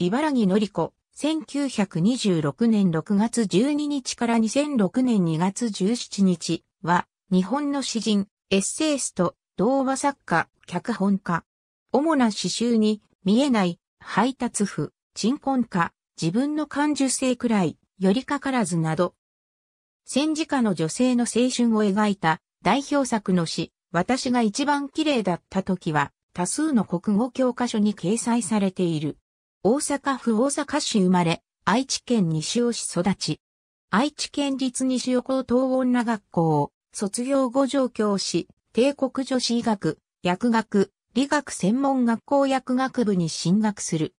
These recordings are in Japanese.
茨城のり子、1926年6月12日から2006年2月17日は、日本の詩人、エッセイスト、童話作家、脚本家。主な詩集に、見えない、配達譜、鎮魂家、自分の感受性くらい、よりかからずなど。戦時下の女性の青春を描いた代表作の詩、私が一番綺麗だった時は、多数の国語教科書に掲載されている。大阪府大阪市生まれ、愛知県西尾市育ち。愛知県立西尾高等女学校、を卒業後上京し、帝国女子医学、薬学、理学専門学校薬学部に進学する。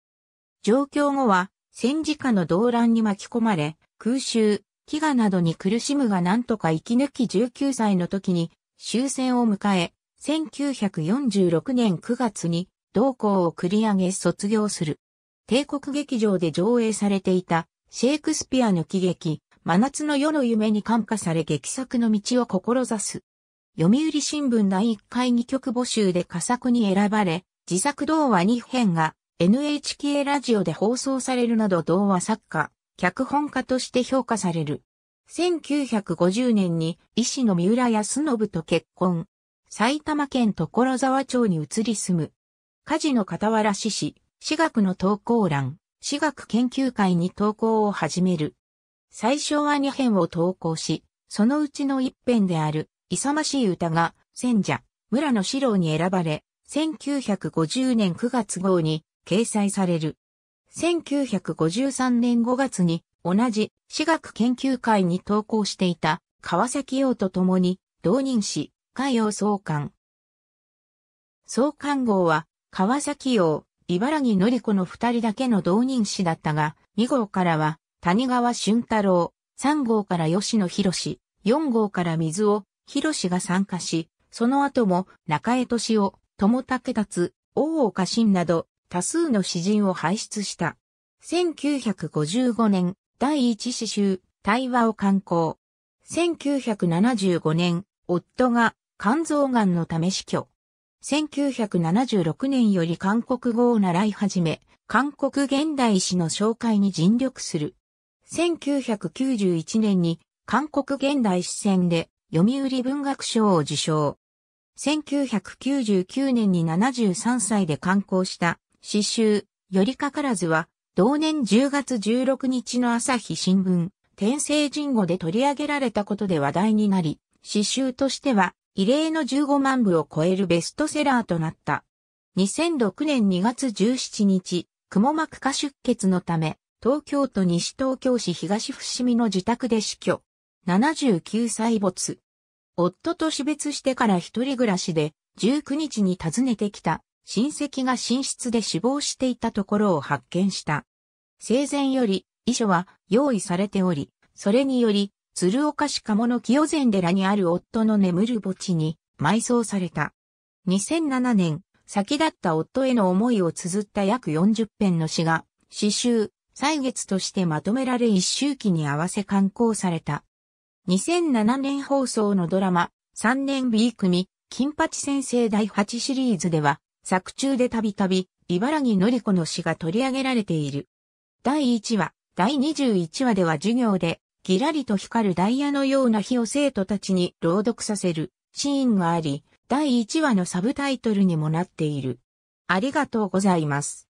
上京後は、戦時下の動乱に巻き込まれ、空襲、飢餓などに苦しむがなんとか生き抜き19歳の時に終戦を迎え、1946年9月に同校を繰り上げ卒業する。帝国劇場で上映されていた、シェイクスピアの喜劇、真夏の夜の夢に感化され劇作の道を志す。読売新聞第1回2曲募集で佳作に選ばれ、自作童話2編が NHK ラジオで放送されるなど童話作家、脚本家として評価される。1950年に医師の三浦康信と結婚。埼玉県所沢町に移り住む。家事の傍ら志士、私学の投稿欄、私学研究会に投稿を始める。最初は2編を投稿し、そのうちの1編である、勇ましい歌が、戦者、村の四郎に選ばれ、1950年9月号に掲載される。1953年5月に同じ私学研究会に投稿していた川崎洋と共に同人誌、海洋総刊。創刊号は川崎洋、茨城のり子の二人だけの同人誌だったが、二号からは、谷川俊太郎、三号から吉野博士、四号から水尾、博士が参加し、その後も中江敏夫、友武達、大岡新など、多数の詩人を輩出した。1955年、第一詩集、対話を刊行。1975年、夫が肝臓癌のため死去。1976年より韓国語を習い始め、韓国現代史の紹介に尽力する。1991年に韓国現代史戦で読売文学賞を受賞。1999年に73歳で刊行した詩集、よりかからずは、同年10月16日の朝日新聞、天聖人語で取り上げられたことで話題になり、詩集としては異例の15万部を超えるベストセラーとなった。2006年2月17日、蜘も膜下出血のため、東京都西東京市東伏見の自宅で死去。79歳没。夫と死別してから一人暮らしで、19日に訪ねてきた親戚が寝室で死亡していたところを発見した。生前より遺書は用意されており、それにより鶴岡市鴨の清前寺にある夫の眠る墓地に埋葬された。2007年、先立った夫への思いを綴った約40編の詩が、詩集、歳月としてまとめられ一周期に合わせ刊行された。2007年放送のドラマ、3年 B 組、金八先生第8シリーズでは、作中でたびたび、茨城のり子の詩が取り上げられている。第1話、第21話では授業で、ギラリと光るダイヤのような火を生徒たちに朗読させるシーンがあり、第1話のサブタイトルにもなっている。ありがとうございます。